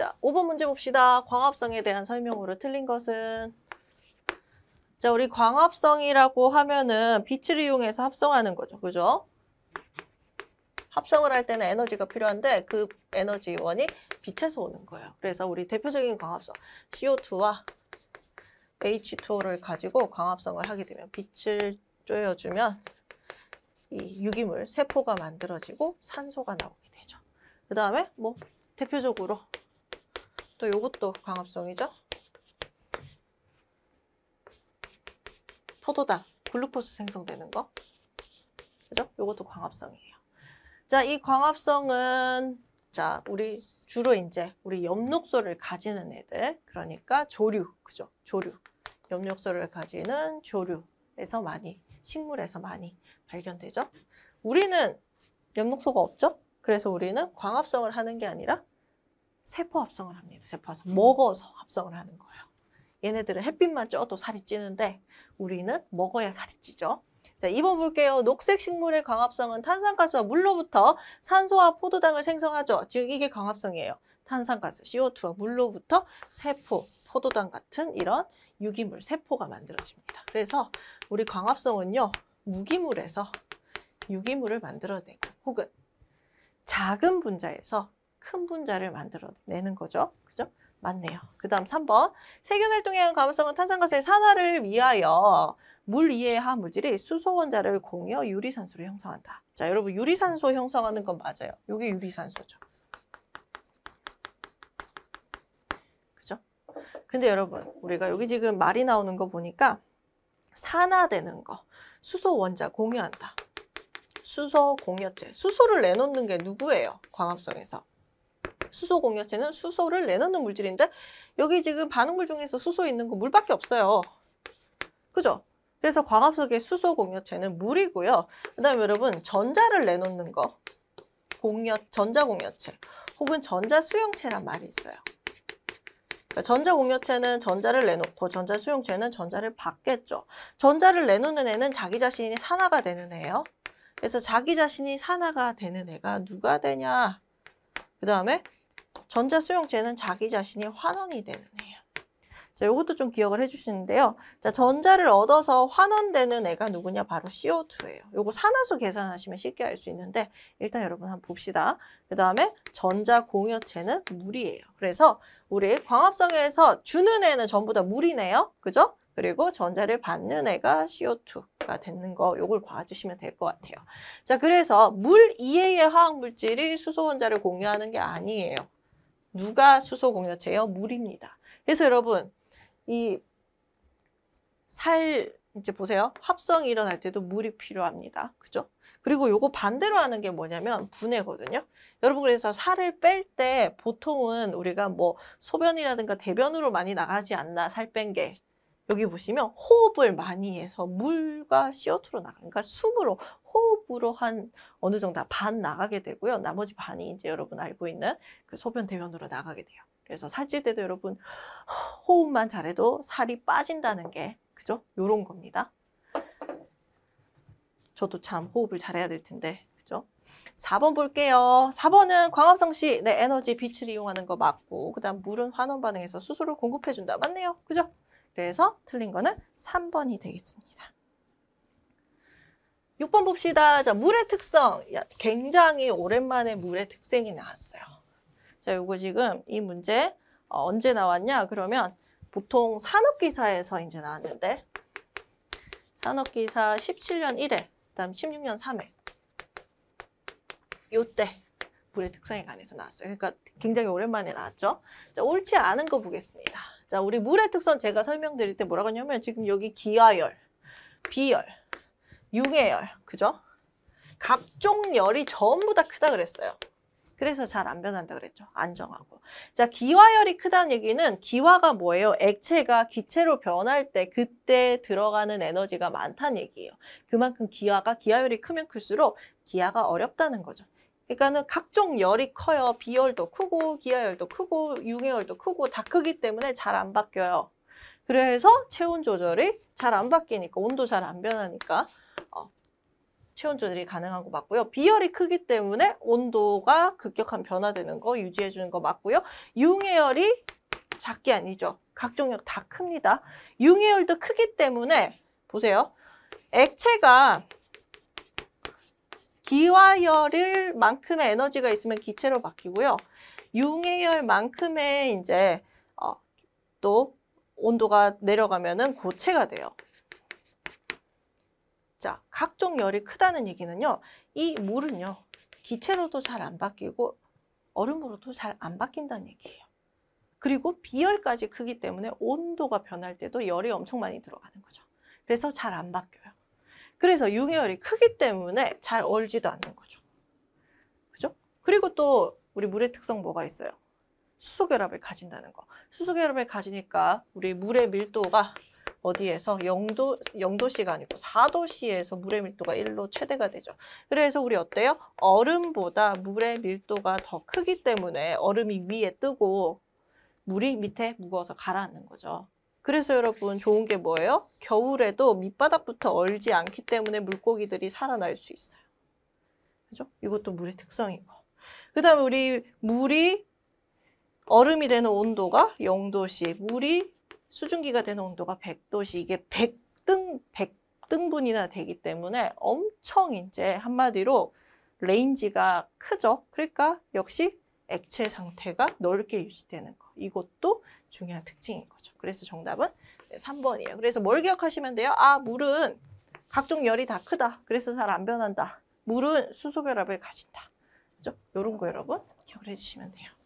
자, 5번 문제 봅시다. 광합성에 대한 설명으로 틀린 것은 자, 우리 광합성이라고 하면은 빛을 이용해서 합성하는 거죠. 그죠? 합성을 할 때는 에너지가 필요한데 그 에너지원이 빛에서 오는 거예요. 그래서 우리 대표적인 광합성 CO2와 H2O를 가지고 광합성을 하게 되면 빛을 쪼여주면 이 유기물, 세포가 만들어지고 산소가 나오게 되죠. 그 다음에 뭐 대표적으로 또 요것도 광합성이죠? 포도당, 글루코스 생성되는 거. 그죠? 요것도 광합성이에요. 자, 이 광합성은 자, 우리 주로 이제 우리 엽록소를 가지는 애들. 그러니까 조류. 그죠? 조류. 엽록소를 가지는 조류에서 많이 식물에서 많이 발견되죠. 우리는 엽록소가 없죠? 그래서 우리는 광합성을 하는 게 아니라 세포 합성을 합니다. 세포 합성. 먹어서 합성을 하는 거예요. 얘네들은 햇빛만 쪄도 살이 찌는데 우리는 먹어야 살이 찌죠. 자, 2번 볼게요. 녹색 식물의 광합성은 탄산가스와 물로부터 산소와 포도당을 생성하죠. 즉 이게 광합성이에요. 탄산가스, CO2와 물로부터 세포, 포도당 같은 이런 유기물, 세포가 만들어집니다. 그래서 우리 광합성은요. 무기물에서 유기물을 만들어내고 혹은 작은 분자에서 큰 분자를 만들어내는 거죠. 그죠? 맞네요. 그 다음 3번 세균 활동에 의한 가능성은 탄산가스의 산화를 위하여 물 이외의 화물질이 수소 원자를 공여 유리산소를 형성한다. 자 여러분 유리산소 형성하는 건 맞아요. 이게 유리산소죠. 그죠? 근데 여러분 우리가 여기 지금 말이 나오는 거 보니까 산화되는 거 수소 원자 공유한다. 수소 공여체 수소를 내놓는 게 누구예요? 광합성에서 수소 공여체는 수소를 내놓는 물질인데 여기 지금 반응물 중에서 수소 있는 거 물밖에 없어요. 그죠? 그래서 과학 속의 수소 공여체는 물이고요. 그 다음에 여러분 전자를 내놓는 거 공여, 전자 공여체 혹은 전자 수용체란 말이 있어요. 그러니까 전자 공여체는 전자를 내놓고 전자 수용체는 전자를 받겠죠. 전자를 내놓는 애는 자기 자신이 산화가 되는 애예요. 그래서 자기 자신이 산화가 되는 애가 누가 되냐? 그 다음에 전자 수용체는 자기 자신이 환원이 되는 애예요. 자, 이것도 좀 기억을 해주시는데요. 자, 전자를 얻어서 환원되는 애가 누구냐? 바로 CO2예요. 이거 산화수 계산하시면 쉽게 알 수 있는데 일단 여러분 한번 봅시다. 그 다음에 전자 공여체는 물이에요. 그래서 우리 광합성에서 주는 애는 전부 다 물이네요. 그죠? 그리고 전자를 받는 애가 CO2가 되는 거이걸 봐주시면 될 것 같아요. 자, 그래서 물 이외의 화학 물질이 수소 원자를 공유하는 게 아니에요. 누가 수소 공여체예요 물입니다. 그래서 여러분 이 살 이제 보세요. 합성이 일어날 때도 물이 필요합니다. 그죠? 그리고 요거 반대로 하는 게 뭐냐면 분해거든요. 여러분 그래서 살을 뺄 때 보통은 우리가 뭐 소변이라든가 대변으로 많이 나가지 않나 살 뺀 게. 여기 보시면 호흡을 많이 해서 물과 CO2로 나가니까 그러니까 숨으로 호흡으로 한 어느 정도 반 나가게 되고요. 나머지 반이 이제 여러분 알고 있는 그 소변 대변으로 나가게 돼요. 그래서 살찔 때도 여러분 호흡만 잘해도 살이 빠진다는 게 그죠? 요런 겁니다. 저도 참 호흡을 잘해야 될 텐데 그죠? 4번 볼게요. 4번은 광합성 씨, 네, 에너지, 빛을 이용하는 거 맞고 그 다음 물은 환원 반응해서 수소를 공급해준다. 맞네요. 그죠? 그래서 틀린 거는 3번이 되겠습니다. 6번 봅시다. 자, 물의 특성. 야, 굉장히 오랜만에 물의 특성이 나왔어요. 자, 요거 지금 이 문제 어, 언제 나왔냐? 그러면 보통 산업기사에서 이제 나왔는데 산업기사 17년 1회, 그다음 16년 3회 요때 물의 특성에 관해서 나왔어요. 그러니까 굉장히 오랜만에 나왔죠. 자, 옳지 않은 거 보겠습니다. 자, 우리 물의 특성 제가 설명드릴 때 뭐라고 하냐면 지금 여기 기하열, 비열, 융해열, 그죠? 각종 열이 전부 다 크다 그랬어요. 그래서 잘 안 변한다 그랬죠. 안정하고. 자, 기화열이 크다는 얘기는 기화가 뭐예요? 액체가 기체로 변할 때 그때 들어가는 에너지가 많다는 얘기예요. 그만큼 기화가 기화열이 크면 클수록 기화가 어렵다는 거죠. 그러니까는 각종 열이 커요. 비열도 크고 기화열도 크고 융해열도 크고 다 크기 때문에 잘 안 바뀌어요. 그래서 체온 조절이 잘 안 바뀌니까 온도 잘 안 변하니까 체온 조절이 가능한 거 맞고요. 비열이 크기 때문에 온도가 급격한 변화되는 거 유지해 주는 거 맞고요. 융해열이 작게 아니죠. 각종 력다 큽니다. 융해열도 크기 때문에 보세요. 액체가 기화열을 만큼의 에너지가 있으면 기체로 바뀌고요. 융해열만큼의 이제 어, 또 온도가 내려가면은 고체가 돼요. 자, 각종 열이 크다는 얘기는요. 이 물은요. 기체로도 잘 안 바뀌고 얼음으로도 잘 안 바뀐다는 얘기예요. 그리고 비열까지 크기 때문에 온도가 변할 때도 열이 엄청 많이 들어가는 거죠. 그래서 잘 안 바뀌어요. 그래서 융해열이 크기 때문에 잘 얼지도 않는 거죠. 그죠? 그리고 또 우리 물의 특성 뭐가 있어요? 수소 결합을 가진다는 거. 수소 결합을 가지니까 우리 물의 밀도가 어디에서 영도 영도시가 아니고 4도시에서 물의 밀도가 1로 최대가 되죠. 그래서 우리 어때요? 얼음보다 물의 밀도가 더 크기 때문에 얼음이 위에 뜨고 물이 밑에 무거워서 가라앉는 거죠. 그래서 여러분 좋은 게 뭐예요? 겨울에도 밑바닥부터 얼지 않기 때문에 물고기들이 살아날 수 있어요. 그죠? 이것도 물의 특성이고. 그 다음에 우리 물이 얼음이 되는 온도가 0도씨, 물이 수증기가 되는 온도가 100도씩 이게 100등 100등분이나 되기 때문에 엄청 이제 한마디로 레인지가 크죠. 그러니까 역시 액체 상태가 넓게 유지되는 거. 이것도 중요한 특징인 거죠. 그래서 정답은 3번이에요. 그래서 뭘 기억하시면 돼요? 아, 물은 각종 열이 다 크다. 그래서 잘 안 변한다. 물은 수소 결합을 가진다. 그죠? 요런 거 여러분 기억을 해주시면 돼요.